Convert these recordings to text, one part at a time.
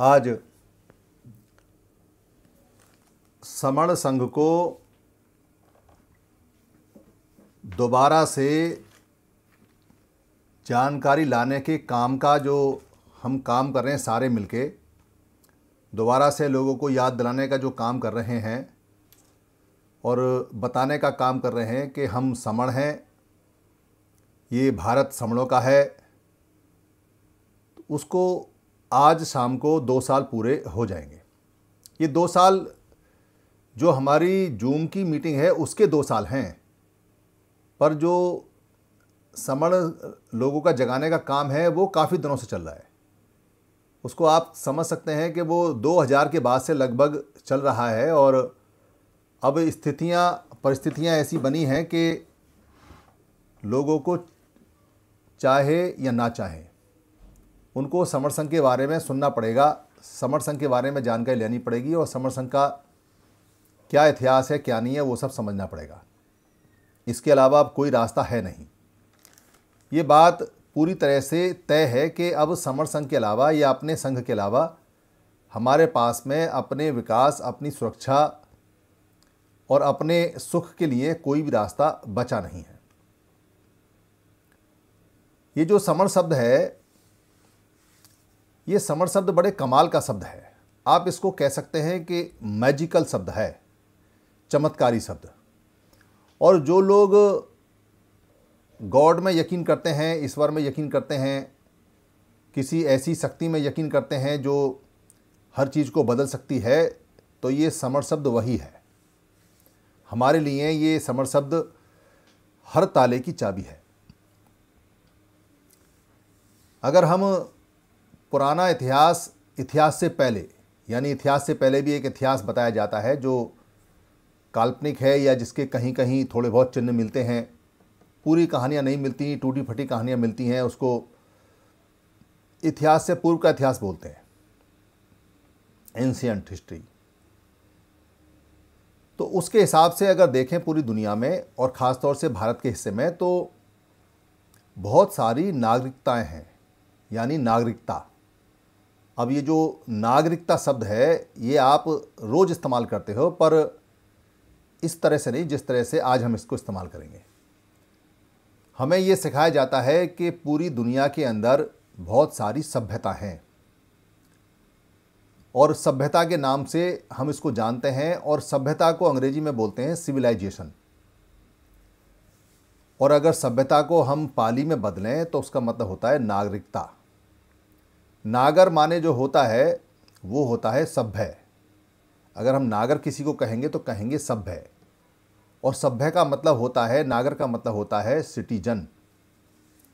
आज समण संघ को दोबारा से जानकारी लाने के काम का जो हम काम कर रहे हैं सारे मिलके दोबारा से लोगों को याद दिलाने का जो काम कर रहे हैं और बताने का काम कर रहे हैं कि हम समण हैं ये भारत समणों का है तो उसको आज शाम को दो साल पूरे हो जाएंगे ये दो साल जो हमारी जूम की मीटिंग है उसके दो साल हैं पर जो समण लोगों का जगाने का काम है वो काफ़ी दिनों से चल रहा है उसको आप समझ सकते हैं कि वो 2000 के बाद से लगभग चल रहा है और अब स्थितियां परिस्थितियां ऐसी बनी हैं कि लोगों को चाहे या ना चाहे उनको समर संघ के बारे में सुनना पड़ेगा समर संघ के बारे में जानकारी लेनी पड़ेगी और समर संघ का क्या इतिहास है क्या नहीं है वो सब समझना पड़ेगा इसके अलावा अब कोई रास्ता है नहीं ये बात पूरी तरह से तय है कि अब समर संघ के अलावा या अपने संघ के अलावा हमारे पास में अपने विकास अपनी सुरक्षा और अपने सुख के लिए कोई भी रास्ता बचा नहीं है ये जो समर शब्द है ये समर शब्द बड़े कमाल का शब्द है आप इसको कह सकते हैं कि मैजिकल शब्द है चमत्कारी शब्द और जो लोग गॉड में यकीन करते हैं ईश्वर में यकीन करते हैं किसी ऐसी शक्ति में यकीन करते हैं जो हर चीज़ को बदल सकती है तो ये समर शब्द वही है हमारे लिए ये समर शब्द हर ताले की चाबी है अगर हम पुराना इतिहास इतिहास से पहले यानी इतिहास से पहले भी एक इतिहास बताया जाता है जो काल्पनिक है या जिसके कहीं कहीं थोड़े बहुत चिन्ह मिलते हैं पूरी कहानियाँ नहीं मिलती टूटी फटी कहानियाँ मिलती हैं उसको इतिहास से पूर्व का इतिहास बोलते हैं एंशियंट हिस्ट्री तो उसके हिसाब से अगर देखें पूरी दुनिया में और ख़ास तौर से भारत के हिस्से में तो बहुत सारी नागरिकताएं हैं यानी नागरिकता अब ये जो नागरिकता शब्द है ये आप रोज़ इस्तेमाल करते हो पर इस तरह से नहीं जिस तरह से आज हम इसको इस्तेमाल करेंगे हमें ये सिखाया जाता है कि पूरी दुनिया के अंदर बहुत सारी सभ्यता हैं और सभ्यता के नाम से हम इसको जानते हैं और सभ्यता को अंग्रेजी में बोलते हैं सिविलाइजेशन और अगर सभ्यता को हम पाली में बदलें तो उसका मतलब होता है नागरिकता नागर माने जो होता है वो होता है सभ्य अगर हम नागर किसी को कहेंगे तो कहेंगे सभ्य और सभ्य का मतलब होता है नागर का मतलब होता है सिटीजन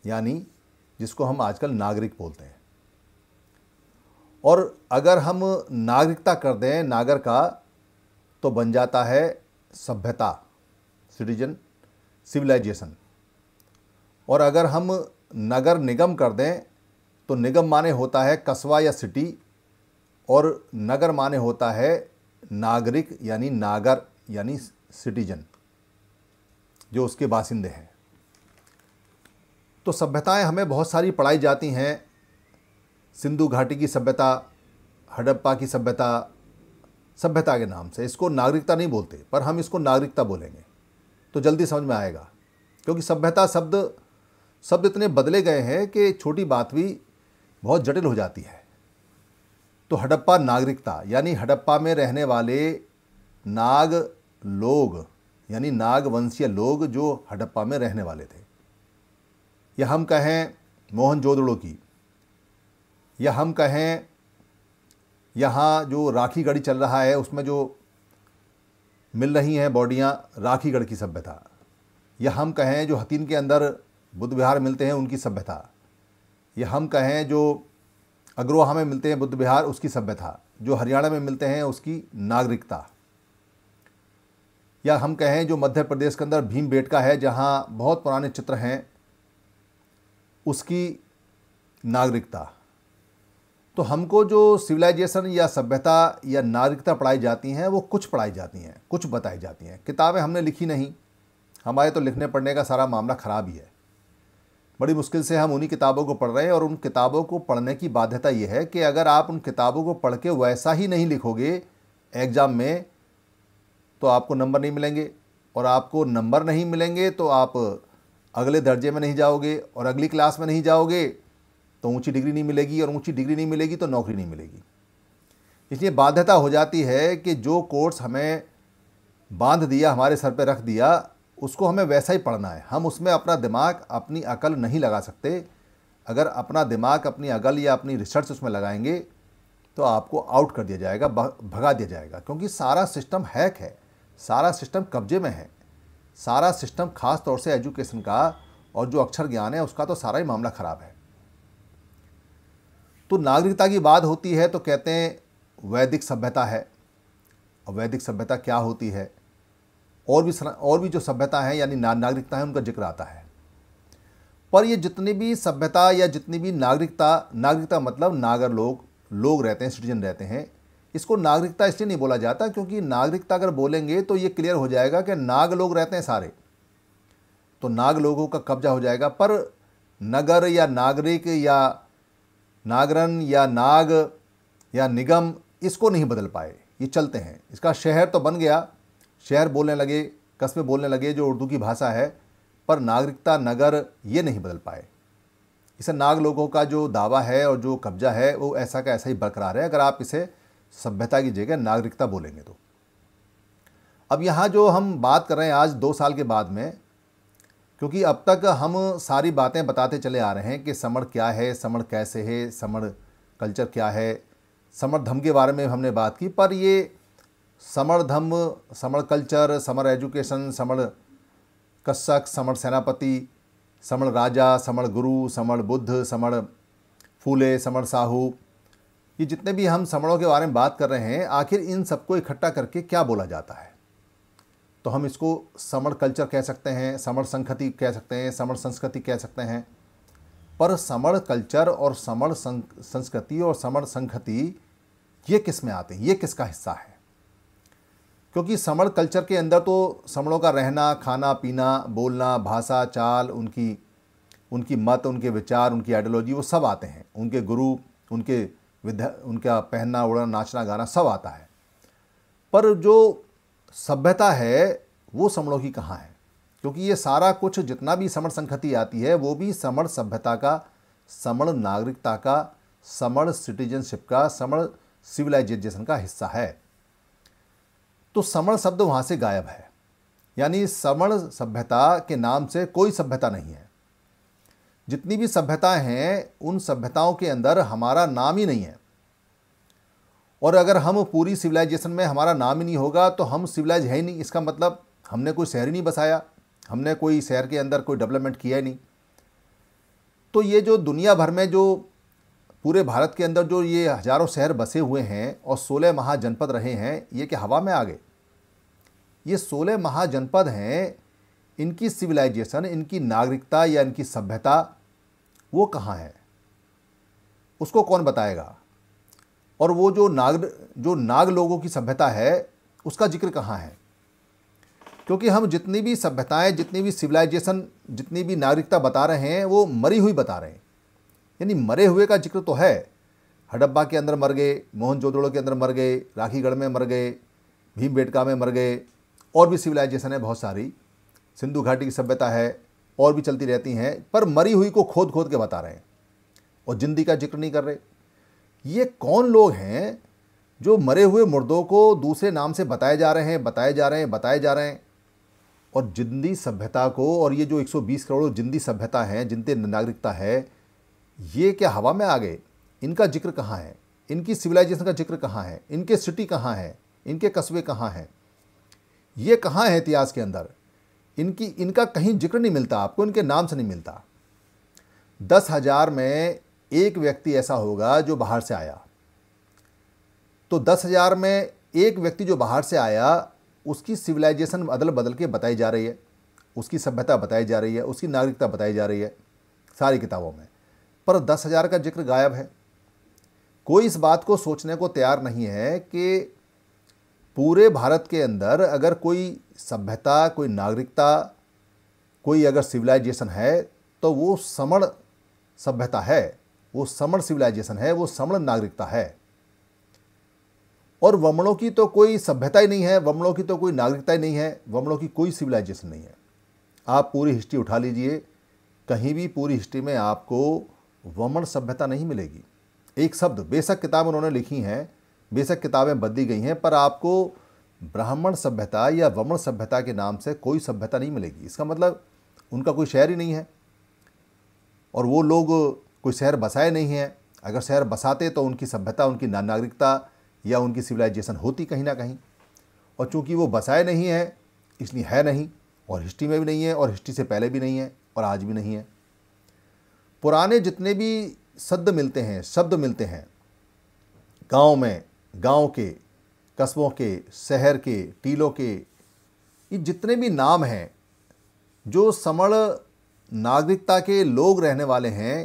यानी जिसको हम आजकल नागरिक बोलते हैं और अगर हम नागरिकता कर दें नागर का तो बन जाता है सभ्यता सिटीजन सिविलाइजेशन और अगर हम नगर निगम कर दें तो निगम माने होता है कस्बा या सिटी और नगर माने होता है नागरिक यानी नागर यानी सिटीजन जो उसके बासिंदे हैं तो सभ्यताएं हमें बहुत सारी पढ़ाई जाती हैं सिंधु घाटी की सभ्यता हड़प्पा की सभ्यता सभ्यता के नाम से इसको नागरिकता नहीं बोलते पर हम इसको नागरिकता बोलेंगे तो जल्दी समझ में आएगा क्योंकि सभ्यता शब्द शब्द इतने बदले गए हैं कि छोटी बात भी बहुत जटिल हो जाती है तो हड़प्पा नागरिकता यानी हड़प्पा में रहने वाले नाग लोग यानी नागवंशीय लोग जो हड़प्पा में रहने वाले थे या हम कहें मोहनजोदड़ो की या हम कहें यहाँ जो राखी गढ़ी चल रहा है उसमें जो मिल रही हैं बॉडियाँ राखीगढ़ की सभ्यता या हम कहें जो हतीन के अंदर बुद्ध विहार मिलते हैं उनकी सभ्यता या हम कहें जो अग्रोहा में मिलते हैं बुद्ध विहार उसकी सभ्यता जो हरियाणा में मिलते हैं उसकी नागरिकता या हम कहें जो मध्य प्रदेश के अंदर भीम बेटका है जहाँ बहुत पुराने चित्र हैं उसकी नागरिकता तो हमको जो सिविलाइजेशन या सभ्यता या नागरिकता पढ़ाई जाती हैं वो कुछ पढ़ाई जाती हैं कुछ बताई जाती हैं किताबें हमने लिखी नहीं हमारे तो लिखने पढ़ने का सारा मामला ख़राब ही है बड़ी मुश्किल से हम उन्हीं किताबों को पढ़ रहे हैं और उन किताबों को पढ़ने की बाध्यता ये है कि अगर आप उन किताबों को पढ़ के वैसा ही नहीं लिखोगे एग्ज़ाम में तो आपको नंबर नहीं मिलेंगे और आपको नंबर नहीं मिलेंगे तो आप अगले दर्जे में नहीं जाओगे और अगली क्लास में नहीं जाओगे तो ऊंची डिग्री नहीं मिलेगी और ऊंची डिग्री नहीं मिलेगी तो नौकरी नहीं मिलेगी इसलिए बाध्यता हो जाती है कि जो कोर्स हमें बांध दिया हमारे सर पर रख दिया उसको हमें वैसा ही पढ़ना है हम उसमें अपना दिमाग अपनी अकल नहीं लगा सकते अगर अपना दिमाग अपनी अकल या अपनी रिसर्च उसमें लगाएंगे तो आपको आउट कर दिया जाएगा भगा दिया जाएगा क्योंकि सारा सिस्टम हैक है सारा सिस्टम कब्जे में है सारा सिस्टम खास तौर से एजुकेशन का और जो अक्षर ज्ञान है उसका तो सारा ही मामला ख़राब है तो नागरिकता की बात होती है तो कहते हैं वैदिक सभ्यता है और वैदिक सभ्यता क्या होती है और भी और भी जो सभ्यता है यानी नागरिकता है उनका जिक्र आता है पर ये जितनी भी सभ्यता या जितनी भी नागरिकता नागरिकता मतलब नागर लोग लोग रहते हैं सिटीजन रहते हैं इसको नागरिकता इसलिए नहीं बोला जाता क्योंकि नागरिकता अगर बोलेंगे तो ये क्लियर हो जाएगा कि नाग लोग रहते हैं सारे तो नाग लोगों का कब्जा हो जाएगा पर नगर या नागरिक या नागरन या नाग या निगम इसको नहीं बदल पाए ये चलते हैं इसका शहर तो बन गया शहर बोलने लगे कस्बे बोलने लगे जो उर्दू की भाषा है पर नागरिकता नगर ये नहीं बदल पाए इसे नाग लोगों का जो दावा है और जो कब्जा है वो ऐसा का ऐसा ही बरकरार है अगर आप इसे सभ्यता की जगह नागरिकता बोलेंगे तो अब यहाँ जो हम बात कर रहे हैं आज दो साल के बाद में क्योंकि अब तक हम सारी बातें बताते चले आ रहे हैं कि समण क्या है समण कैसे है समण कल्चर क्या है समर धम के बारे में हमने बात की पर ये समर धम्म समर कल्चर समर एजुकेशन समर कस्सक समर सेनापति समर राजा समर गुरु समर बुद्ध समर फूले समर साहू ये जितने भी हम समणों के बारे में बात कर रहे हैं आखिर इन सबको इकट्ठा करके क्या बोला जाता है तो हम इसको समर कल्चर कह सकते हैं समर संस्कृति कह सकते हैं समर संस्कृति कह सकते हैं पर समर कल्चर और समर संस्कृति और समर संस्कृति ये किस में आते हैं ये किसका हिस्सा है क्योंकि समण कल्चर के अंदर तो समणों का रहना खाना पीना बोलना भाषा चाल उनकी उनकी मत उनके विचार उनकी आइडियोलॉजी वो सब आते हैं उनके गुरु उनके विद्या उनका पहनना ओढ़ना नाचना गाना सब आता है पर जो सभ्यता है वो समणों की कहाँ है क्योंकि ये सारा कुछ जितना भी समण संखति आती है वो भी समण सभ्यता का समण नागरिकता का समण सिटीजनशिप का समण सिविलाइजेशन का हिस्सा है तो समण शब्द वहाँ से गायब है यानी समण सभ्यता के नाम से कोई सभ्यता नहीं है जितनी भी सभ्यताएं हैं उन सभ्यताओं के अंदर हमारा नाम ही नहीं है और अगर हम पूरी सिविलाइजेशन में हमारा नाम ही नहीं होगा तो हम सिविलाइज है ही नहीं इसका मतलब हमने कोई शहर ही नहीं बसाया हमने कोई शहर के अंदर कोई डेवलपमेंट किया ही नहीं तो ये जो दुनिया भर में जो पूरे भारत के अंदर जो ये हजारों शहर बसे हुए हैं और सोलह महाजनपद रहे हैं ये क्या हवा में आ गए ये सोलह महाजनपद हैं इनकी सिविलाइजेशन इनकी नागरिकता या इनकी सभ्यता वो कहाँ है उसको कौन बताएगा और वो जो नाग जो नाग लोगों की सभ्यता है उसका जिक्र कहाँ है क्योंकि हम जितनी भी सभ्यताएं जितनी भी सिविलाइजेशन जितनी भी नागरिकता बता रहे हैं वो मरी हुई बता रहे हैं यानी मरे हुए का जिक्र तो है हडप्पा के अंदर मर गए जोदड़ो के अंदर मर गए राखीगढ़ में मर गए भीम बेटका में मर गए और भी सिविलाइजेशन है बहुत सारी सिंधु घाटी की सभ्यता है और भी चलती रहती हैं पर मरी हुई को खोद खोद के बता रहे हैं और जिंदी का जिक्र नहीं कर रहे ये कौन लोग हैं जो मरे हुए मुर्दों को दूसरे नाम से बताए जा रहे हैं बताए जा रहे हैं बताए जा रहे हैं और जिंदी सभ्यता को और ये जो 120 करोड़ जिंदी सभ्यता है जिनते नागरिकता है ये क्या हवा में आ गए इनका जिक्र कहाँ है इनकी सिविलाइजेशन का जिक्र कहाँ है इनके सिटी कहाँ है इनके कस्बे कहाँ हैं ये कहाँ है इतिहास के अंदर इनकी इनका कहीं जिक्र नहीं मिलता आपको इनके नाम से नहीं मिलता दस हज़ार में एक व्यक्ति ऐसा होगा जो बाहर से आया तो दस हज़ार में एक व्यक्ति जो बाहर से आया उसकी सिविलाइजेशन बदल बदल के बताई जा रही है उसकी सभ्यता बताई जा रही है उसकी नागरिकता बताई जा रही है सारी किताबों में पर दस हज़ार का जिक्र गायब है कोई इस बात को सोचने को तैयार नहीं है कि पूरे भारत के अंदर अगर कोई सभ्यता कोई नागरिकता कोई अगर सिविलाइजेशन है तो वो समण सभ्यता है वो समण सिविलाइजेशन है वो समण नागरिकता है और वमणों की तो कोई सभ्यता ही नहीं है वमणों की तो कोई नागरिकता ही नहीं है वमणों की कोई सिविलाइजेशन नहीं है आप पूरी हिस्ट्री उठा लीजिए कहीं भी पूरी हिस्ट्री में आपको वमन सभ्यता नहीं मिलेगी एक शब्द बेशक किताब उन्होंने लिखी हैं बेशक किताबें बदली गई हैं पर आपको ब्राह्मण सभ्यता या वमन सभ्यता के नाम से कोई सभ्यता नहीं मिलेगी इसका मतलब उनका कोई शहर ही नहीं है और वो लोग कोई शहर बसाए नहीं हैं अगर शहर बसाते तो उनकी सभ्यता उनकी नागरिकता या उनकी सिविलाइजेशन होती कहीं ना कहीं और चूंकि वो बसाए नहीं है इसलिए है नहीं और हिस्ट्री में भी नहीं है और हिस्ट्री से पहले भी नहीं है और आज भी नहीं है पुराने जितने भी शब्द मिलते हैं शब्द मिलते हैं गांव में गांव के कस्बों के शहर के टीलों के ये जितने भी नाम हैं जो समण नागरिकता के लोग रहने वाले हैं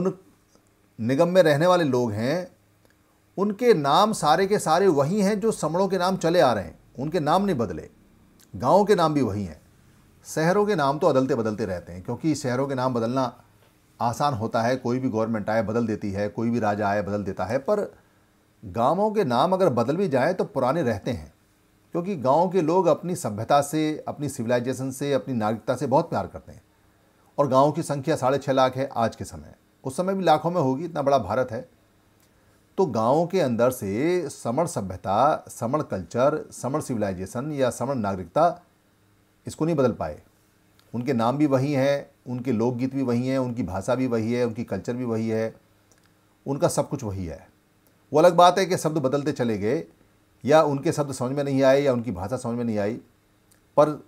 उन निगम में रहने वाले लोग हैं उनके नाम सारे के सारे वही हैं जो समणों के नाम चले आ रहे हैं उनके नाम नहीं बदले गाँव के नाम भी वही हैं शहरों के नाम तो बदलते बदलते रहते हैं क्योंकि शहरों के नाम बदलना आसान होता है कोई भी गवर्नमेंट आए बदल देती है कोई भी राजा आए बदल देता है पर गांवों के नाम अगर बदल भी जाएँ तो पुराने रहते हैं क्योंकि गाँव के लोग अपनी सभ्यता से अपनी सिविलाइजेशन से अपनी नागरिकता से बहुत प्यार करते हैं और गाँव की संख्या साढ़े छः लाख है आज के समय उस समय भी लाखों में होगी इतना बड़ा भारत है तो गाँव के अंदर से समण सभ्यता समण कल्चर समण सिविलाइजेशन या समण नागरिकता इसको नहीं बदल पाए उनके नाम भी वही हैं उनके लोकगीत भी वही हैं उनकी भाषा भी वही है उनकी कल्चर भी वही है उनका सब कुछ वही है वो अलग बात है कि शब्द बदलते चले गए या उनके शब्द समझ में नहीं आए या उनकी भाषा समझ में नहीं आई पर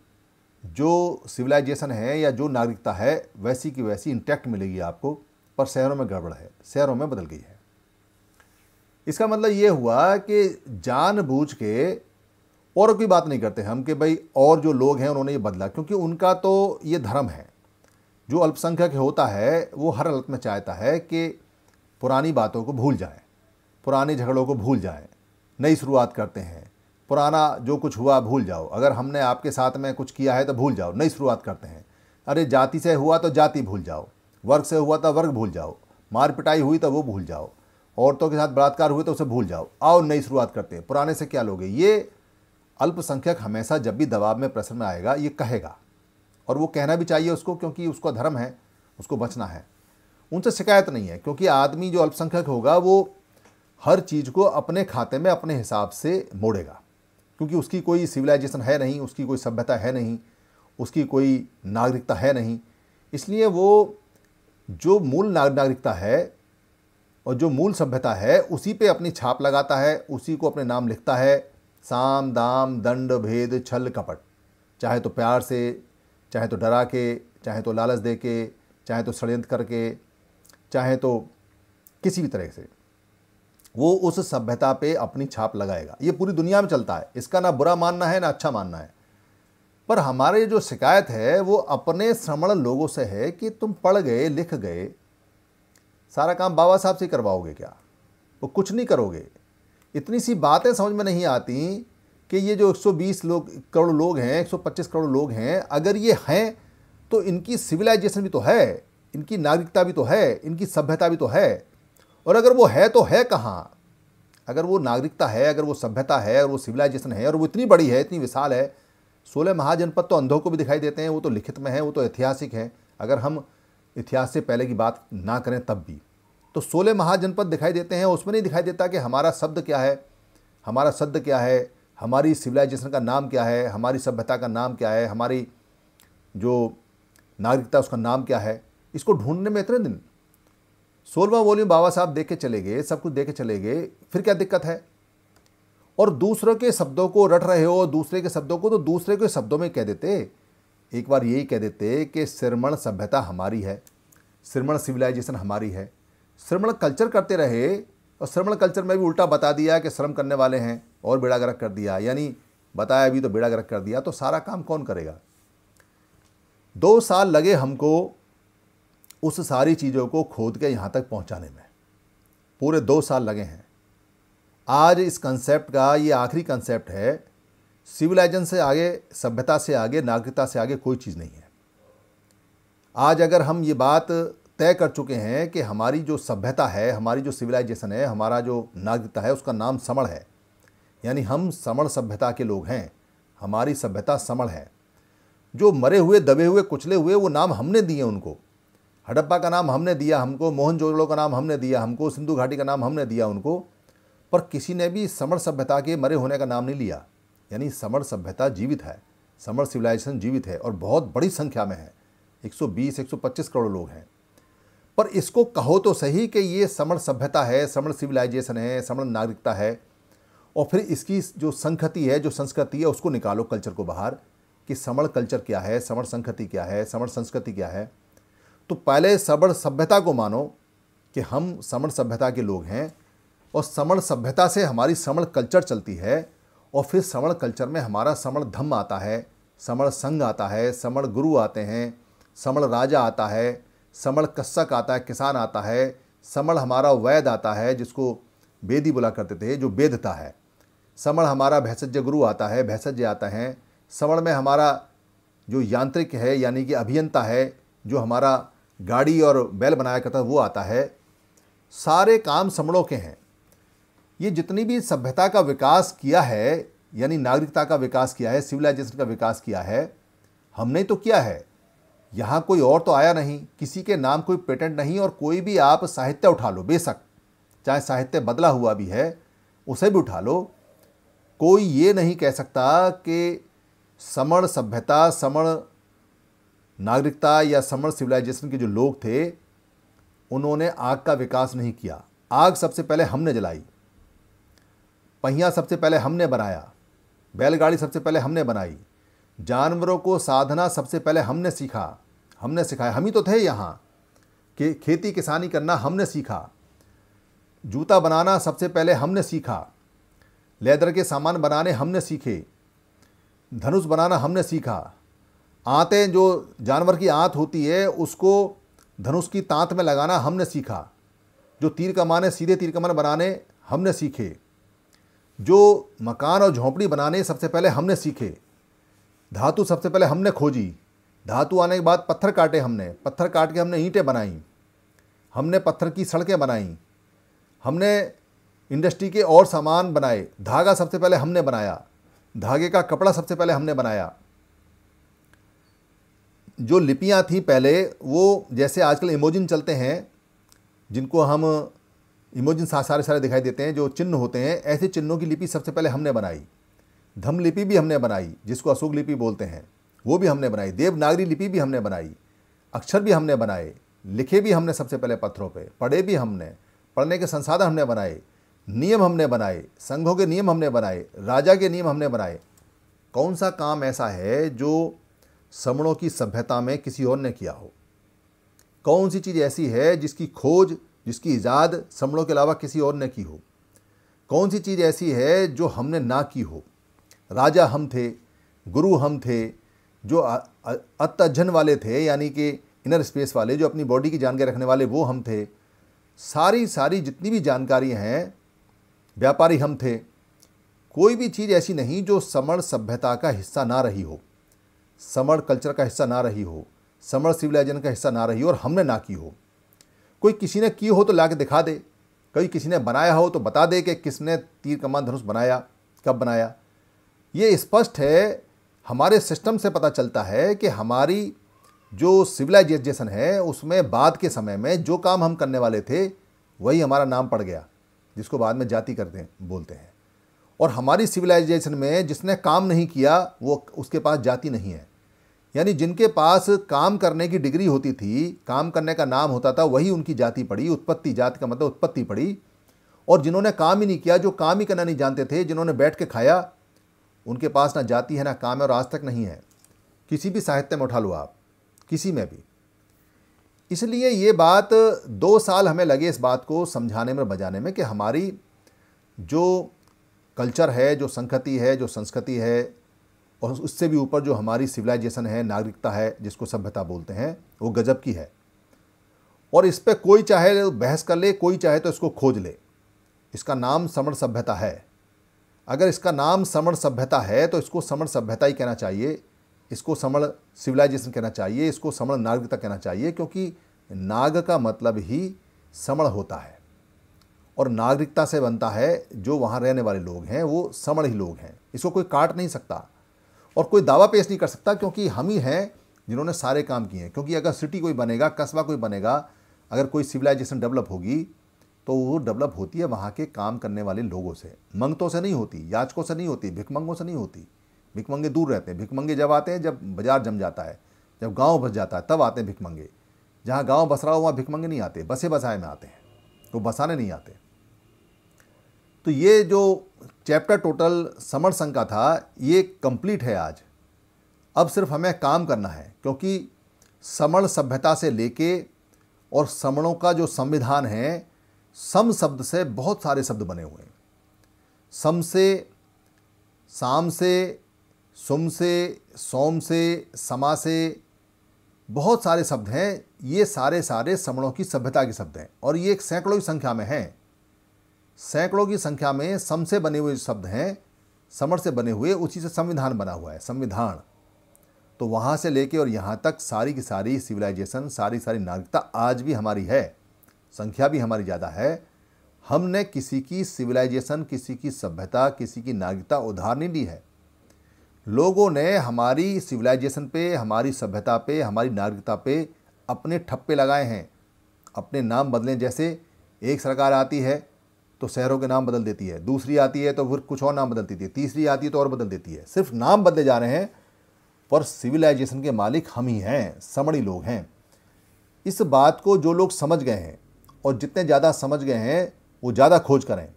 जो सिविलाइजेशन है या जो नागरिकता है वैसी की वैसी इंटैक्ट मिलेगी आपको पर शहरों में गड़बड़ है शहरों में बदल गई है इसका मतलब ये हुआ कि जानबूझ के और कोई बात नहीं करते हम कि भाई और जो लोग हैं उन्होंने ये बदला क्योंकि उनका तो ये धर्म है जो अल्पसंख्यक होता है वो हर हालत में चाहता है कि पुरानी बातों को भूल जाए पुराने झगड़ों को भूल जाए नई शुरुआत करते हैं पुराना जो कुछ हुआ भूल जाओ अगर हमने आपके साथ में कुछ किया है तो भूल जाओ नई शुरुआत करते हैं अरे जाति से हुआ तो जाति भूल जाओ वर्ग से हुआ तो वर्ग भूल जाओ मार पिटाई हुई तो वो भूल जाओ औरतों के साथ बलात्कार हुए तो उसे भूल जाओ आओ नई शुरुआत करते हैं पुराने से क्या लोगे ये अल्पसंख्यक हमेशा जब भी दबाव में प्रश्न में आएगा ये कहेगा और वो कहना भी चाहिए उसको क्योंकि उसका धर्म है उसको बचना है उनसे शिकायत नहीं है क्योंकि आदमी जो अल्पसंख्यक होगा वो हर चीज़ को अपने खाते में अपने हिसाब से मोड़ेगा क्योंकि उसकी कोई सिविलाइजेशन है नहीं उसकी कोई सभ्यता है नहीं उसकी कोई नागरिकता है नहीं इसलिए वो जो मूल नागरिकता है और जो मूल सभ्यता है उसी पे अपनी छाप लगाता है उसी को अपने नाम लिखता है साम दाम दंड भेद छल कपट चाहे तो प्यार से चाहे तो डरा के चाहे तो लालच दे के चाहे तो षडयंत्र करके चाहे तो किसी भी तरह से वो उस सभ्यता पे अपनी छाप लगाएगा ये पूरी दुनिया में चलता है इसका ना बुरा मानना है ना अच्छा मानना है पर हमारे जो शिकायत है वो अपने श्रमण लोगों से है कि तुम पढ़ गए लिख गए सारा काम बाबा साहब से करवाओगे क्या वो कुछ नहीं करोगे इतनी सी बातें समझ में नहीं आती कि ये जो 120 लोग करोड़ लोग हैं 125 करोड़ लोग हैं अगर ये हैं तो इनकी सिविलाइजेशन भी तो है इनकी नागरिकता भी तो है इनकी सभ्यता भी तो है और अगर वो है तो है कहाँ अगर वो नागरिकता है अगर वो सभ्यता है और वो सिविलाइजेशन है और वो इतनी बड़ी है इतनी विशाल है सोलह महाजनपद तो अंधों को भी दिखाई देते हैं वो तो लिखित में है वो तो ऐतिहासिक है अगर हम इतिहास से पहले की बात ना करें तब भी तो सोलह महाजनपद दिखाई देते हैं उसमें नहीं दिखाई देता कि हमारा शब्द क्या है हमारा शब्द क्या है हमारी सिविलाइजेशन का नाम क्या है हमारी सभ्यता का नाम क्या है हमारी जो नागरिकता उसका नाम क्या है इसको ढूंढने में इतने दिन सोलवा वॉल्यूम बाबा साहब देख के चले गए सब कुछ देख के चले गए फिर क्या दिक्कत है और दूसरों के शब्दों को रट रहे हो दूसरे के शब्दों को तो दूसरे के शब्दों में कह देते एक बार यही कह देते कि श्रमण सभ्यता हमारी है श्रमण सिविलाइजेशन हमारी है श्रमण कल्चर करते रहे और श्रमण कल्चर में भी उल्टा बता दिया कि श्रम करने वाले हैं और बेड़ा गर्क कर दिया यानी बताया भी तो बेड़ा गर्क कर दिया तो सारा काम कौन करेगा दो साल लगे हमको उस सारी चीज़ों को खोद के यहाँ तक पहुँचाने में पूरे दो साल लगे हैं आज इस कंसेप्ट का ये आखिरी कंसेप्ट है सिविलाइजेशन से आगे सभ्यता से आगे नागरिकता से आगे कोई चीज़ नहीं है आज अगर हम ये बात तय कर चुके हैं कि हमारी जो सभ्यता है हमारी जो सिविलाइजेशन है हमारा जो नागरिकता है उसका नाम समण है यानी हम समण सभ्यता के लोग हैं हमारी सभ्यता समण है जो मरे हुए दबे हुए कुचले हुए वो नाम हमने दिए उनको हड़प्पा का नाम हमने दिया हमको मोहन जोजड़ो का नाम हमने दिया हमको सिंधु घाटी का नाम हमने दिया उनको पर किसी ने भी समर सभ्यता के मरे होने का नाम नहीं लिया यानी समर सभ्यता जीवित है समर सिविलाइजेशन जीवित है और बहुत बड़ी संख्या में है 120 125 करोड़ लोग हैं पर इसको कहो तो सही कि ये समर सभ्यता है समर सिविलाइजेशन है समर नागरिकता है और फिर इसकी जो संखति है जो संस्कृति है उसको निकालो कल्चर को बाहर कि समण कल्चर क्या है समण संखति क्या है समण संस्कृति क्या है तो पहले समण सभ्यता को मानो कि हम समण सभ्यता के लोग हैं और समण सभ्यता से हमारी समण कल्चर चलती है और फिर समण कल्चर में हमारा समण धम्म आता है समण संघ आता है समण गुरु आते हैं समण राजा आता है समण कस्सक आता है किसान आता है समण हमारा वैद आता है जिसको वेदी बुला करते थे जो वेदता है समण हमारा भैसज्य गुरु आता है भैसज्य आता है समण में हमारा जो यांत्रिक है यानी कि अभियंता है जो हमारा गाड़ी और बैल बनाया करता है वो आता है सारे काम समणों के हैं ये जितनी भी सभ्यता का विकास किया है यानी नागरिकता का विकास किया है सिविलाइजेशन का विकास किया है हमने तो किया है यहाँ कोई और तो आया नहीं किसी के नाम कोई पेटेंट नहीं और कोई भी आप साहित्य उठा लो बेशक चाहे साहित्य बदला हुआ भी है उसे भी उठा लो कोई ये नहीं कह सकता कि समण सभ्यता समण नागरिकता या समण सिविलाइजेशन के जो लोग थे उन्होंने आग का विकास नहीं किया आग सबसे पहले हमने जलाई पहिया सबसे पहले हमने बनाया बैलगाड़ी सबसे पहले हमने बनाई जानवरों को साधना सबसे पहले हमने सीखा हमने सिखाया हम ही तो थे यहाँ कि खेती किसानी करना हमने सीखा जूता बनाना सबसे पहले हमने सीखा लेदर के सामान बनाने हमने सीखे धनुष बनाना हमने सीखा आते जो जानवर की आँत होती है उसको धनुष की तांत में लगाना हमने सीखा जो तीर कमान है सीधे तीर कमान बनाने हमने सीखे जो मकान और झोंपड़ी बनाने सबसे पहले हमने सीखे धातु सबसे पहले हमने खोजी धातु आने के बाद पत्थर काटे हमने पत्थर काट के हमने ईंटें बनाई हमने पत्थर की सड़कें बनाई हमने इंडस्ट्री के और सामान बनाए धागा सबसे पहले हमने बनाया धागे का कपड़ा सबसे पहले हमने बनाया जो लिपियाँ थीं पहले वो जैसे आजकल इमोजिन चलते हैं जिनको हम इमोजिन सारे सारे दिखाई देते हैं जो चिन्ह होते हैं ऐसे चिन्हों की लिपि सबसे पहले हमने बनाई धम लिपि भी हमने बनाई जिसको अशोक लिपि बोलते हैं वो भी हमने बनाई देवनागरी लिपि भी हमने बनाई अक्षर भी हमने बनाए लिखे भी हमने सबसे पहले पत्थरों पर पढ़े भी हमने पढ़ने के संसाधन हमने बनाए नियम हमने बनाए संघों के नियम हमने बनाए राजा के नियम हमने बनाए कौन सा काम ऐसा है जो समणों की सभ्यता में किसी और ने किया हो कौन सी चीज़ ऐसी है जिसकी खोज जिसकी ईजाद समणों के अलावा किसी और ने की हो कौन सी चीज़ ऐसी है जो हमने ना की हो राजा हम थे गुरु हम थे जो अत्यजन वाले थे यानी कि इनर स्पेस वाले जो अपनी बॉडी की जानकारी रखने वाले वो हम थे सारी सारी जितनी भी जानकारियाँ हैं व्यापारी हम थे कोई भी चीज़ ऐसी नहीं जो समण सभ्यता का हिस्सा ना रही हो समण कल्चर का हिस्सा ना रही हो समण सिविलाइजेशन का हिस्सा ना रही हो और हमने ना की हो कोई किसी ने की हो तो ला के दिखा दे कभी किसी ने बनाया हो तो बता दे कि किसने तीर कमान धनुष बनाया कब बनाया ये स्पष्ट है हमारे सिस्टम से पता चलता है कि हमारी जो सिविलाइजेशन है उसमें बाद के समय में जो काम हम करने वाले थे वही हमारा नाम पड़ गया जिसको बाद में जाति करते हैं बोलते हैं और हमारी सिविलाइजेशन में जिसने काम नहीं किया वो उसके पास जाति नहीं है यानी जिनके पास काम करने की डिग्री होती थी काम करने का नाम होता था वही उनकी जाति पड़ी उत्पत्ति जाति का मतलब उत्पत्ति पड़ी और जिन्होंने काम ही नहीं किया जो काम ही करना नहीं जानते थे जिन्होंने बैठ के खाया उनके पास ना जाति है ना काम है और आज तक नहीं है किसी भी साहित्य में उठा लो आप किसी में भी इसलिए ये बात दो साल हमें लगे इस बात को समझाने में बजाने में कि हमारी जो कल्चर है जो संस्कृति है जो संस्कृति है और उससे भी ऊपर जो हमारी सिविलाइजेशन है नागरिकता है जिसको सभ्यता बोलते हैं वो गजब की है और इस पर कोई चाहे बहस कर ले कोई चाहे तो इसको खोज ले इसका नाम समण सभ्यता है अगर इसका नाम समण सभ्यता है तो इसको समण सभ्यता ही कहना चाहिए इसको समण सिविलाइजेशन कहना चाहिए इसको समण नागरिकता कहना चाहिए क्योंकि नाग का मतलब ही समण होता है और नागरिकता से बनता है जो वहाँ रहने वाले लोग हैं वो समण ही लोग हैं इसको कोई काट नहीं सकता और कोई दावा पेश नहीं कर सकता क्योंकि हम ही हैं जिन्होंने सारे काम किए हैं क्योंकि अगर सिटी कोई बनेगा कस्बा कोई बनेगा अगर कोई सिविलाइजेशन डेवलप होगी तो वो डेवलप होती है वहाँ के काम करने वाले लोगों से मंगतों से नहीं होती याचकों से नहीं होती भिकमंगों से नहीं होती भिकमंगे दूर रहते हैं भिकमंगे जब आते हैं जब बाजार जम जाता है जब गांव बस जाता है तब आते हैं भिकमंगे जहाँ गांव बस रहा हो वहाँ भिकमंगे नहीं आते बसे बसाए में आते हैं वो तो बसाने नहीं आते तो ये जो चैप्टर टोटल समर संघ का था ये कंप्लीट है आज अब सिर्फ हमें काम करना है क्योंकि समण सभ्यता से लेके और समणों का जो संविधान है सम शब्द से बहुत सारे शब्द बने हुए हैं सम से साम से सुम से सोम से समा से बहुत सारे शब्द हैं ये सारे सारे समणों की सभ्यता के शब्द हैं और ये एक सैकड़ों की संख्या में हैं सैकड़ों की संख्या में सम से बने हुए शब्द हैं समर से बने हुए उसी से संविधान बना हुआ है संविधान तो वहाँ से लेके और यहाँ तक सारी की सारी सिविलाइजेशन सारी सारी नागरिकता आज भी हमारी है संख्या भी हमारी ज़्यादा है हमने किसी की सिविलाइजेशन किसी की सभ्यता किसी की नागरिकता उधार नहीं ली है लोगों ने हमारी सिविलाइजेशन पे हमारी सभ्यता पे हमारी नागरिकता पे अपने ठप्पे लगाए हैं अपने नाम बदलें जैसे एक सरकार आती है तो शहरों के नाम बदल देती है दूसरी आती है तो फिर कुछ और नाम बदल देती है तीसरी आती है तो और बदल देती है सिर्फ नाम बदले जा रहे हैं पर सिविलाइजेशन के मालिक हम ही हैं समणी लोग हैं इस बात को जो लोग समझ गए हैं और जितने ज़्यादा समझ गए हैं वो ज़्यादा खोज करें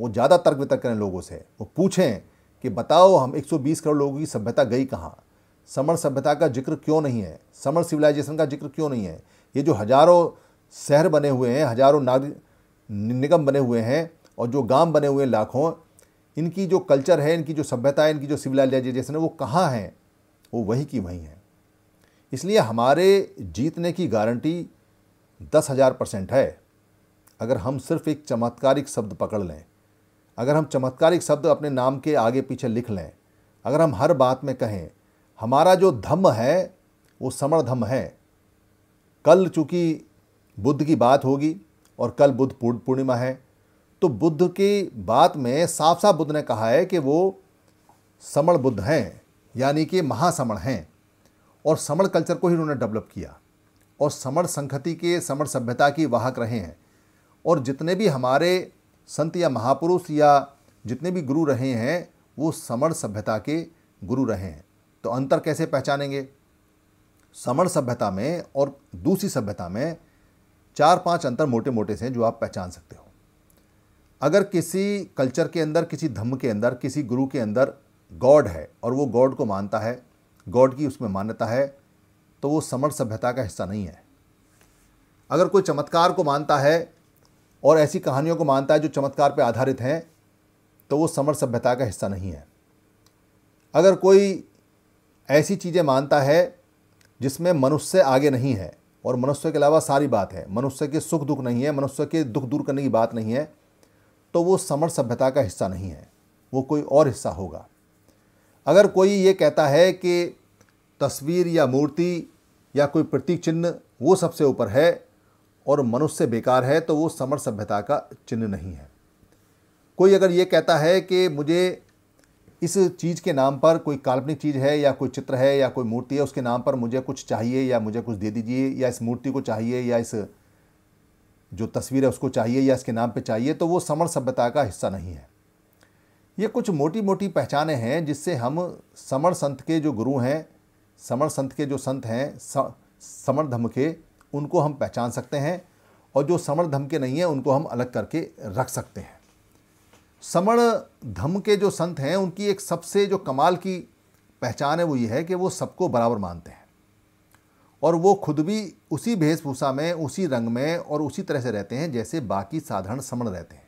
वो ज़्यादा तर्क वितर्क करें लोगों से वो पूछें कि बताओ हम 120 करोड़ लोगों की सभ्यता गई कहाँ समर सभ्यता का जिक्र क्यों नहीं है समर सिविलाइजेशन का जिक्र क्यों नहीं है ये जो हजारों शहर बने हुए हैं हजारों नागरिक निगम बने हुए हैं और जो गांव बने हुए हैं लाखों इनकी जो कल्चर है इनकी जो सभ्यता है इनकी जो सिविलाइजेशन है वो कहाँ हैं वो वही की वहीं हैं इसलिए हमारे जीतने की गारंटी दस हज़ार परसेंट है अगर हम सिर्फ एक चमत्कारिक शब्द पकड़ लें अगर हम चमत्कारिक शब्द अपने नाम के आगे पीछे लिख लें अगर हम हर बात में कहें हमारा जो धम्म है वो धम्म है कल चूँकि बुद्ध की बात होगी और कल बुद्ध पूर्णिमा है तो बुद्ध की बात में साफ साफ बुद्ध ने कहा है कि वो समण बुद्ध हैं यानी कि महासमण हैं और समण कल्चर को ही उन्होंने डेवलप किया और समण संखति के समण सभ्यता की वाहक रहे हैं और जितने भी हमारे संत या महापुरुष या जितने भी गुरु रहे हैं वो समण सभ्यता के गुरु रहे हैं तो अंतर कैसे पहचानेंगे समण सभ्यता में और दूसरी सभ्यता में चार पांच अंतर मोटे मोटे से हैं जो आप पहचान सकते हो अगर किसी कल्चर के अंदर किसी धम्म के अंदर किसी गुरु के अंदर गॉड है और वो गॉड को मानता है गॉड की उसमें मान्यता है तो वो समर सभ्यता का हिस्सा नहीं है अगर कोई चमत्कार को मानता है और ऐसी कहानियों को मानता है जो चमत्कार पर आधारित हैं तो वो समर सभ्यता का हिस्सा नहीं है अगर कोई ऐसी चीज़ें मानता है जिसमें मनुष्य आगे नहीं है और मनुष्य के अलावा सारी बात है मनुष्य के सुख दुख नहीं है मनुष्य के दुख दूर करने की बात नहीं है तो वो समर सभ्यता का हिस्सा नहीं है वो कोई और हिस्सा होगा अगर कोई ये कहता है कि तस्वीर या मूर्ति या कोई प्रतीक चिन्ह वो सबसे ऊपर है और मनुष्य बेकार है तो वो समर सभ्यता का चिन्ह नहीं है कोई अगर ये कहता है कि मुझे इस चीज़ के नाम पर कोई काल्पनिक चीज़ है या कोई चित्र है या कोई मूर्ति है उसके नाम पर मुझे कुछ चाहिए या मुझे कुछ दे दीजिए या इस मूर्ति को चाहिए या इस जो तस्वीर है उसको चाहिए या इसके नाम पे चाहिए तो वो समर सभ्यता का हिस्सा नहीं है ये कुछ मोटी मोटी पहचाने हैं जिससे हम समर संत के जो गुरु हैं समर संत के जो संत हैं समर धम के उनको हम पहचान सकते हैं और जो समण धम के नहीं हैं उनको हम अलग करके रख सकते हैं समण धम के जो संत हैं उनकी एक सबसे जो कमाल की पहचान है वो ये है कि वो सबको बराबर मानते हैं और वो खुद भी उसी वेशभूषा में उसी रंग में और उसी तरह से रहते हैं जैसे बाकी साधारण समण रहते हैं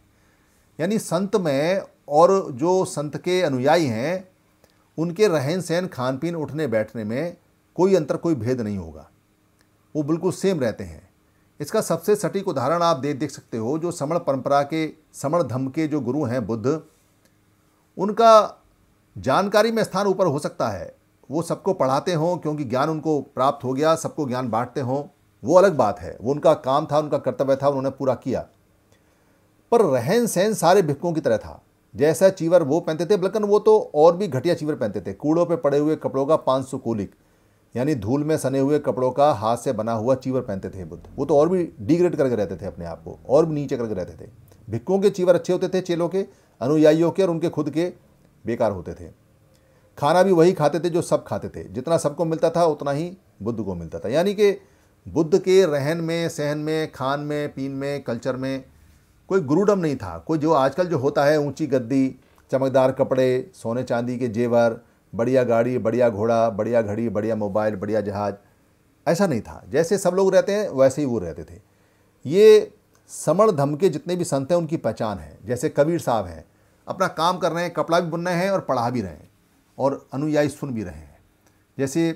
यानी संत में और जो संत के अनुयायी हैं उनके रहन सहन खान पीन उठने बैठने में कोई अंतर कोई भेद नहीं होगा वो बिल्कुल सेम रहते हैं इसका सबसे सटीक उदाहरण आप दे देख सकते हो जो समण परंपरा के समण धम के जो गुरु हैं बुद्ध उनका जानकारी में स्थान ऊपर हो सकता है वो सबको पढ़ाते हों क्योंकि ज्ञान उनको प्राप्त हो गया सबको ज्ञान बांटते हों वो अलग बात है वो उनका काम था उनका कर्तव्य था उन्होंने पूरा किया पर रहन सहन सारे भिक्कों की तरह था जैसा चीवर वो पहनते थे बल्कि वो तो और भी घटिया चीवर पहनते थे कूड़ों पे पड़े हुए कपड़ों का पाँच सौ कोलिक यानी धूल में सने हुए कपड़ों का हाथ से बना हुआ चीवर पहनते थे बुद्ध वो तो और भी डिग्रेड करके रहते थे अपने आप को और भी नीचे करके रहते थे भिक्कों के चीवर अच्छे होते थे चेलों के अनुयायियों के और उनके खुद के बेकार होते थे खाना भी वही खाते थे जो सब खाते थे जितना सबको मिलता था उतना ही बुद्ध को मिलता था यानी कि बुद्ध के रहन में सहन में खान में पीन में कल्चर में कोई गुरुडम नहीं था कोई जो आजकल जो होता है ऊंची गद्दी चमकदार कपड़े सोने चांदी के जेवर बढ़िया गाड़ी बढ़िया घोड़ा बढ़िया घड़ी बढ़िया मोबाइल बढ़िया जहाज़ ऐसा नहीं था जैसे सब लोग रहते हैं वैसे ही वो रहते थे ये समण धम के जितने भी संत हैं उनकी पहचान है जैसे कबीर साहब हैं अपना काम कर रहे हैं कपड़ा भी बुन रहे हैं और पढ़ा भी रहे हैं और अनुयायी सुन भी रहे हैं जैसे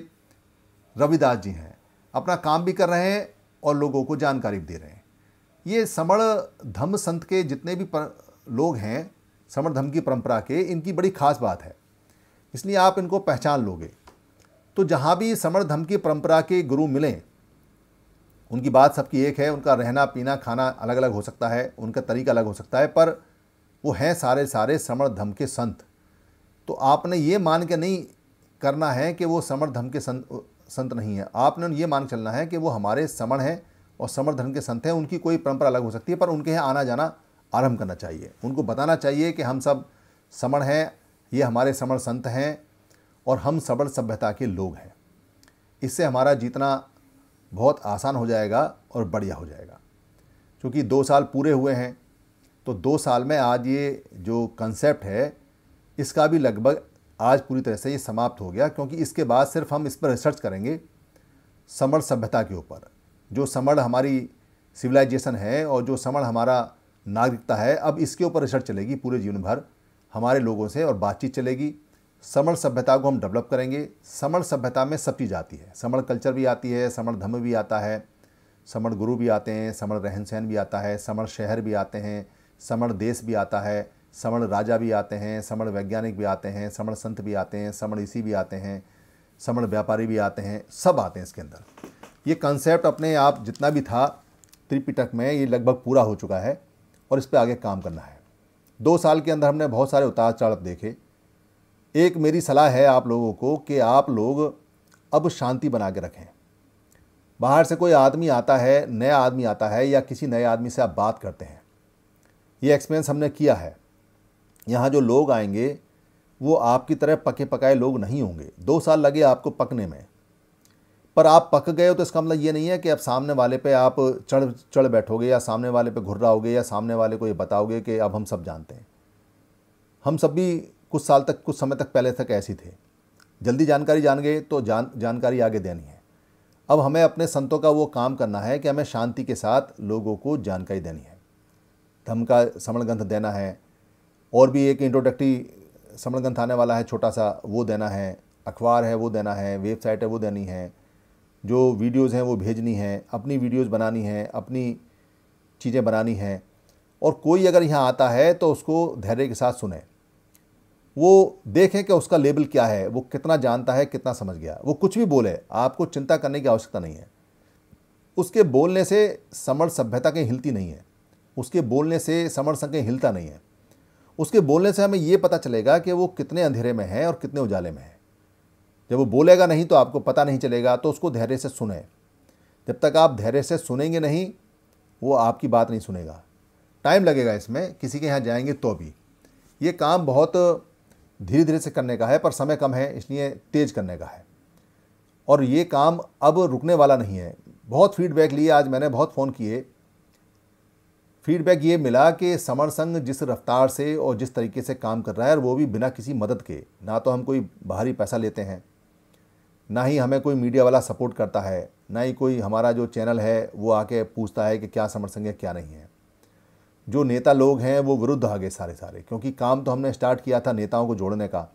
रविदास जी हैं अपना काम भी कर रहे हैं और लोगों को जानकारी भी दे रहे हैं ये समण धम संत के जितने भी पर, लोग हैं समण धम की परंपरा के इनकी बड़ी खास बात है इसलिए आप इनको पहचान लोगे तो जहाँ भी समर धमकी परंपरा के गुरु मिलें उनकी बात सबकी एक है उनका रहना पीना खाना अलग अलग हो सकता है उनका तरीका अलग हो सकता है पर वो हैं सारे सारे समर धम के संत तो आपने ये मान के नहीं करना है कि वो समर धम के संत संत नहीं है आपने ये मान चलना है कि वो हमारे समण हैं और समर धर्म के संत हैं उनकी कोई परंपरा अलग हो सकती है पर उनके यहाँ आना जाना आरम्भ करना चाहिए उनको बताना चाहिए कि हम सब समण हैं ये हमारे समर संत हैं और हम सबल सभ्यता के लोग हैं इससे हमारा जीतना बहुत आसान हो जाएगा और बढ़िया हो जाएगा क्योंकि दो साल पूरे हुए हैं तो दो साल में आज ये जो कंसेप्ट है इसका भी लगभग आज पूरी तरह से ये समाप्त हो गया क्योंकि इसके बाद सिर्फ हम इस पर रिसर्च करेंगे समर सभ्यता के ऊपर जो समर हमारी सिविलाइजेशन है और जो समर हमारा नागरिकता है अब इसके ऊपर रिसर्च चलेगी पूरे जीवन भर हमारे लोगों से और बातचीत चलेगी समण सभ्यता को हम डेवलप करेंगे समण सभ्यता में सब चीज़ आती है समण कल्चर भी आती है समण धर्म भी आता है समण गुरु भी आते हैं समण रहन सहन भी आता है समण शहर भी आते हैं समण देश भी आता है समण राजा भी आते हैं समण वैज्ञानिक भी आते हैं समण संत भी आते हैं समण ऋषि भी आते हैं समण व्यापारी भी आते हैं सब आते हैं इसके अंदर ये कंसेप्ट अपने आप जितना भी था त्रिपिटक में ये लगभग पूरा हो चुका है और इस पर आगे काम करना है दो साल के अंदर हमने बहुत सारे उतार चढ़ाव देखे एक मेरी सलाह है आप लोगों को कि आप लोग अब शांति बना के रखें बाहर से कोई आदमी आता है नया आदमी आता है या किसी नए आदमी से आप बात करते हैं ये एक्सपीरियंस हमने किया है यहाँ जो लोग आएंगे वो आपकी तरह पके पकाए लोग नहीं होंगे दो साल लगे आपको पकने में पर आप पक गए हो तो इसका मतलब ये नहीं है कि अब सामने वाले पे आप चढ़ चढ़ बैठोगे या सामने वाले पे घुर्राओगे या सामने वाले को ये बताओगे कि अब हम सब जानते हैं हम सब भी कुछ साल तक कुछ समय तक पहले तक ऐसे थे जल्दी जानकारी जान गए तो जान जानकारी आगे देनी है अब हमें अपने संतों का वो काम करना है कि हमें शांति के साथ लोगों को जानकारी देनी है धम का ग्रंथ देना है और भी एक इंट्रोडक्टरी ग्रंथ आने वाला है छोटा सा वो देना है अखबार है वो देना है वेबसाइट है वो देनी है जो वीडियोज़ हैं वो भेजनी हैं अपनी वीडियोज़ बनानी हैं अपनी चीज़ें बनानी हैं और कोई अगर यहाँ आता है तो उसको धैर्य के साथ सुने वो देखें कि उसका लेबल क्या है वो कितना जानता है कितना समझ गया वो कुछ भी बोले आपको चिंता करने की आवश्यकता नहीं है उसके बोलने से समर सभ्यता कहीं हिलती नहीं है उसके बोलने से समर संघ हिलता नहीं है उसके बोलने से हमें ये पता चलेगा कि वो कितने अंधेरे में है और कितने उजाले में है जब वो बोलेगा नहीं तो आपको पता नहीं चलेगा तो उसको धैर्य से सुने जब तक आप धैर्य से सुनेंगे नहीं वो आपकी बात नहीं सुनेगा टाइम लगेगा इसमें किसी के यहाँ जाएंगे तो भी ये काम बहुत धीरे धीरे से करने का है पर समय कम है इसलिए तेज़ करने का है और ये काम अब रुकने वाला नहीं है बहुत फीडबैक लिए आज मैंने बहुत फ़ोन किए फीडबैक ये मिला कि समर संघ जिस रफ्तार से और जिस तरीके से काम कर रहा है और वो भी बिना किसी मदद के ना तो हम कोई बाहरी पैसा लेते हैं ना ही हमें कोई मीडिया वाला सपोर्ट करता है ना ही कोई हमारा जो चैनल है वो आके पूछता है कि क्या समरसंग है क्या नहीं है जो नेता लोग हैं वो विरुद्ध आ गए सारे सारे क्योंकि काम तो हमने स्टार्ट किया था नेताओं को जोड़ने का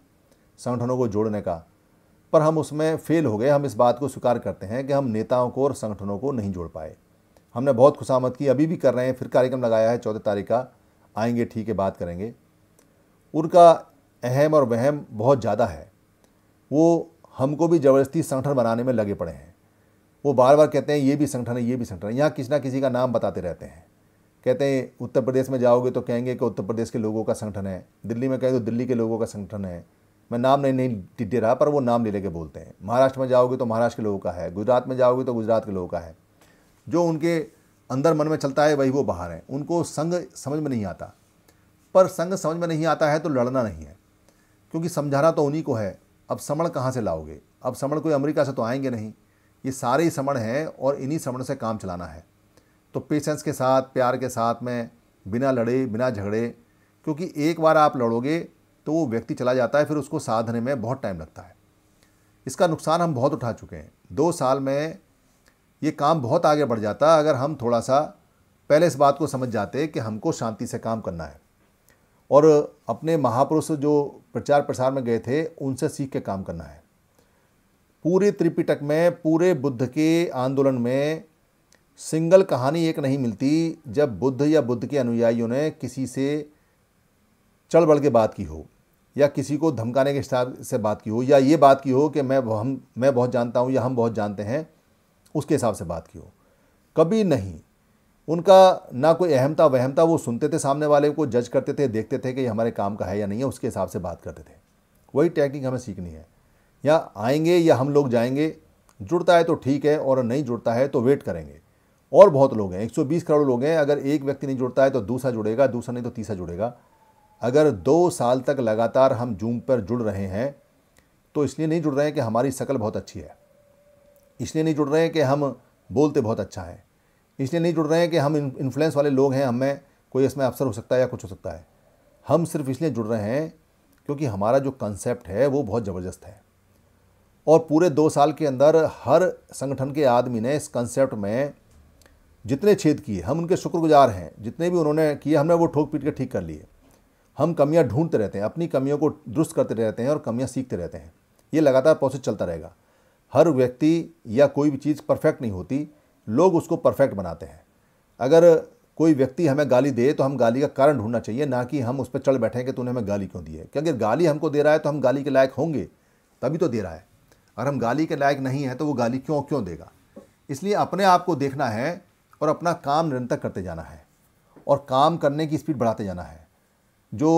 संगठनों को जोड़ने का पर हम उसमें फेल हो गए हम इस बात को स्वीकार करते हैं कि हम नेताओं को और संगठनों को नहीं जोड़ पाए हमने बहुत खुशामद की अभी भी कर रहे हैं फिर कार्यक्रम लगाया है चौदह तारीख का आएंगे ठीक है बात करेंगे उनका अहम और वहम बहुत ज़्यादा है वो हमको भी ज़बरदस्ती संगठन बनाने में लगे पड़े हैं वो बार बार कहते हैं ये भी संगठन है ये भी संगठन है यहाँ किसी ना किसी का नाम बताते रहते हैं कहते हैं उत्तर प्रदेश में जाओगे तो कहेंगे कि उत्तर प्रदेश के लोगों का संगठन है दिल्ली में कहें तो दिल्ली के लोगों का संगठन है मैं नाम नहीं नहीं दे रहा पर वो नाम ले लेके बोलते हैं महाराष्ट्र में जाओगे तो महाराष्ट्र के लोगों का है गुजरात में जाओगे तो गुजरात के लोगों का है जो उनके अंदर मन में चलता है वही वो बाहर हैं उनको संग समझ में नहीं आता पर संग समझ में नहीं आता है तो लड़ना नहीं है क्योंकि समझाना तो उन्हीं को है अब समण कहाँ से लाओगे अब समण कोई अमेरिका से तो आएंगे नहीं ये सारे ही समण हैं और इन्हीं समण से काम चलाना है तो पेशेंस के साथ प्यार के साथ में बिना लड़े बिना झगड़े क्योंकि एक बार आप लड़ोगे तो वो व्यक्ति चला जाता है फिर उसको साधने में बहुत टाइम लगता है इसका नुकसान हम बहुत उठा चुके हैं दो साल में ये काम बहुत आगे बढ़ जाता अगर हम थोड़ा सा पहले इस बात को समझ जाते कि हमको शांति से काम करना है और अपने महापुरुष जो प्रचार प्रसार में गए थे उनसे सीख के काम करना है पूरे त्रिपिटक में पूरे बुद्ध के आंदोलन में सिंगल कहानी एक नहीं मिलती जब बुद्ध या बुद्ध के अनुयायियों ने किसी से चढ़ बढ़ के बात की हो या किसी को धमकाने के हिसाब से बात की हो या ये बात की हो कि मैं हम मैं बहुत जानता हूँ या हम बहुत जानते हैं उसके हिसाब से बात की हो कभी नहीं उनका ना कोई अहमता वहमता वो सुनते थे सामने वाले को जज करते थे देखते थे कि ये हमारे काम का है या नहीं है उसके हिसाब से बात करते थे वही टेक्निक हमें सीखनी है या आएंगे या हम लोग जाएंगे जुड़ता है तो ठीक है और नहीं जुड़ता है तो वेट करेंगे और बहुत लोग हैं 120 करोड़ लोग हैं अगर एक व्यक्ति नहीं जुड़ता है तो दूसरा जुड़ेगा दूसरा नहीं तो तीसरा जुड़ेगा अगर दो साल तक लगातार हम जूम पर जुड़ रहे हैं तो इसलिए नहीं जुड़ रहे हैं कि हमारी शक्ल बहुत अच्छी है इसलिए नहीं जुड़ रहे हैं कि हम बोलते बहुत अच्छा हैं इसलिए नहीं जुड़ रहे हैं कि हम इन्फ्लुएंस वाले लोग हैं हमें कोई इसमें अफसर हो सकता है या कुछ हो सकता है हम सिर्फ इसलिए जुड़ रहे हैं क्योंकि हमारा जो कंसेप्ट है वो बहुत ज़बरदस्त है और पूरे दो साल के अंदर हर संगठन के आदमी ने इस कंसेप्ट में जितने छेद किए हम उनके शुक्रगुजार हैं जितने भी उन्होंने किए हमने वो ठोक पीट के ठीक कर लिए हम कमियां ढूंढते रहते हैं अपनी कमियों को दुरुस्त करते रहते हैं और कमियां सीखते रहते हैं ये लगातार प्रोसेस चलता रहेगा हर व्यक्ति या कोई भी चीज़ परफेक्ट नहीं होती लोग उसको परफेक्ट बनाते हैं अगर कोई व्यक्ति हमें गाली दे तो हम गाली का कारण ढूंढना चाहिए ना कि हम उस पर चढ़ बैठे कि तूने तो हमें गाली क्यों दी है क्योंकि गाली हमको दे रहा है तो हम गाली के लायक होंगे तभी तो दे रहा है अगर हम गाली के लायक नहीं है तो वो गाली क्यों क्यों देगा इसलिए अपने आप को देखना है और अपना काम निरंतर करते जाना है और काम करने की स्पीड बढ़ाते जाना है जो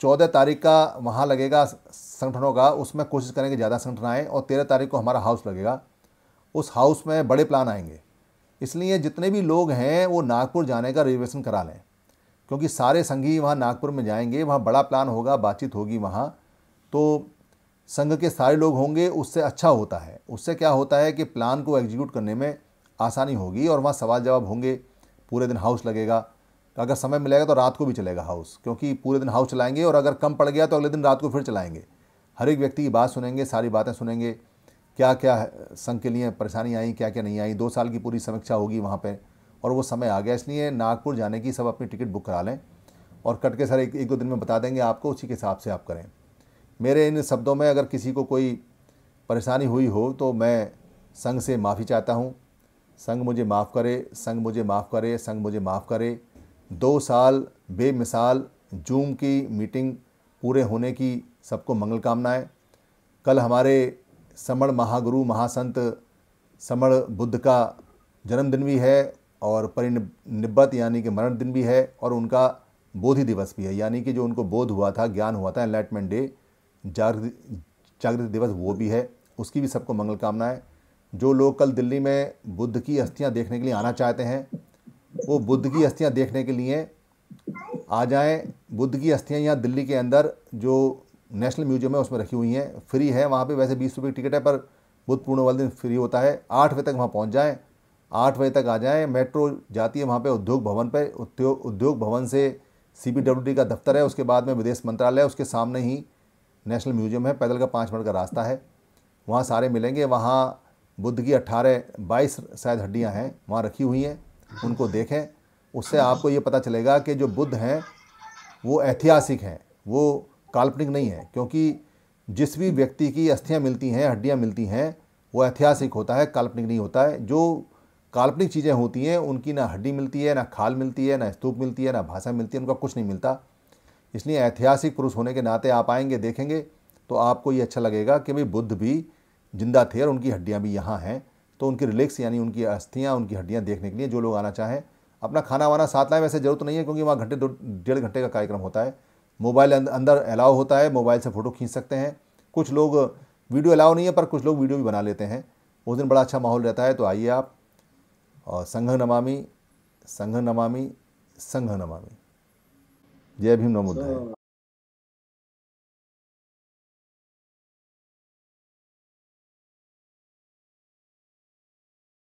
चौदह तारीख का वहाँ लगेगा संगठनों का उसमें कोशिश करेंगे ज़्यादा संगठन आएँ और तेरह तारीख को हमारा हाउस लगेगा उस हाउस में बड़े प्लान आएंगे इसलिए जितने भी लोग हैं वो नागपुर जाने का रिजर्वेशन करा लें क्योंकि सारे संघी वहाँ नागपुर में जाएंगे वहाँ बड़ा प्लान होगा बातचीत होगी वहाँ तो संघ के सारे लोग होंगे उससे अच्छा होता है उससे क्या होता है कि प्लान को एग्जीक्यूट करने में आसानी होगी और वहाँ सवाल जवाब होंगे पूरे दिन हाउस लगेगा अगर समय मिलेगा तो रात को भी चलेगा हाउस क्योंकि पूरे दिन हाउस चलाएंगे और अगर कम पड़ गया तो अगले दिन रात को फिर चलाएंगे हर एक व्यक्ति की बात सुनेंगे सारी बातें सुनेंगे क्या क्या संघ के लिए परेशानी आई क्या क्या नहीं आई दो साल की पूरी समीक्षा होगी वहाँ पर और वो समय आ गया इसलिए नागपुर जाने की सब अपनी टिकट बुक करा लें और कट के सर एक, एक दो दिन में बता देंगे आपको उसी के हिसाब से आप करें मेरे इन शब्दों में अगर किसी को कोई परेशानी हुई हो तो मैं संघ से माफ़ी चाहता हूँ संघ मुझे माफ़ करे संघ मुझे माफ़ करे संघ मुझे माफ़ करे दो साल बेमिसाल जूम की मीटिंग पूरे होने की सबको मंगल कामनाएं कल हमारे समण महागुरु महासंत समण बुद्ध का जन्मदिन भी है और परिनिब्बत यानी कि मरण दिन भी है और उनका बोधि दिवस भी है यानी कि जो उनको बोध हुआ था ज्ञान हुआ था एनलाइटमेंट डे जागृति जागृति दिवस वो भी है उसकी भी सबको मंगल कामना है जो लोग कल दिल्ली में बुद्ध की अस्थियाँ देखने के लिए आना चाहते हैं वो बुद्ध की अस्थियाँ देखने के लिए आ जाएं बुद्ध की अस्थियाँ यहाँ दिल्ली के अंदर जो नेशनल म्यूजियम है उसमें रखी हुई हैं फ्री है वहाँ पे वैसे बीस रुपये की टिकट है पर बुध पूर्णिमा वाले दिन फ्री होता है आठ बजे तक वहाँ पहुँच जाएँ आठ बजे तक आ जाएँ मेट्रो जाती है वहाँ पर उद्योग भवन पर उद्योग उद्योग भवन से सी का दफ्तर है उसके बाद में विदेश मंत्रालय उसके सामने ही नेशनल म्यूजियम है पैदल का पाँच मिनट का रास्ता है वहाँ सारे मिलेंगे वहाँ बुद्ध की अट्ठारह बाईस शायद हड्डियाँ हैं वहाँ रखी हुई हैं उनको देखें उससे आपको ये पता चलेगा कि जो बुद्ध हैं वो ऐतिहासिक हैं वो काल्पनिक नहीं है क्योंकि जिस भी व्यक्ति की अस्थियाँ मिलती हैं हड्डियाँ मिलती हैं वो ऐतिहासिक होता है काल्पनिक नहीं होता है जो काल्पनिक चीज़ें होती हैं उनकी ना हड्डी मिलती है ना खाल मिलती है ना स्तूप मिलती है ना भाषा मिलती है उनका कुछ नहीं मिलता इसलिए ऐतिहासिक पुरुष होने के नाते आप आएंगे देखेंगे तो आपको ये अच्छा लगेगा कि भाई बुद्ध भी जिंदा थे और उनकी हड्डियाँ भी यहाँ हैं तो उनकी रिलेक्स यानी उनकी अस्थियाँ उनकी हड्डियाँ देखने के लिए जो लोग आना चाहें अपना खाना वाना साथ लाएँ वैसे जरूरत नहीं है क्योंकि वहाँ घंटे दो डेढ़ घंटे का कार्यक्रम होता है मोबाइल अंदर अलाउ होता है मोबाइल से फ़ोटो खींच सकते हैं कुछ लोग वीडियो अलाउ नहीं है पर कुछ लोग वीडियो भी बना लेते हैं उस दिन बड़ा अच्छा माहौल रहता है तो आइए आप और संघ नमामि संघ नमामि संघ नमामि जय भीम नमोदय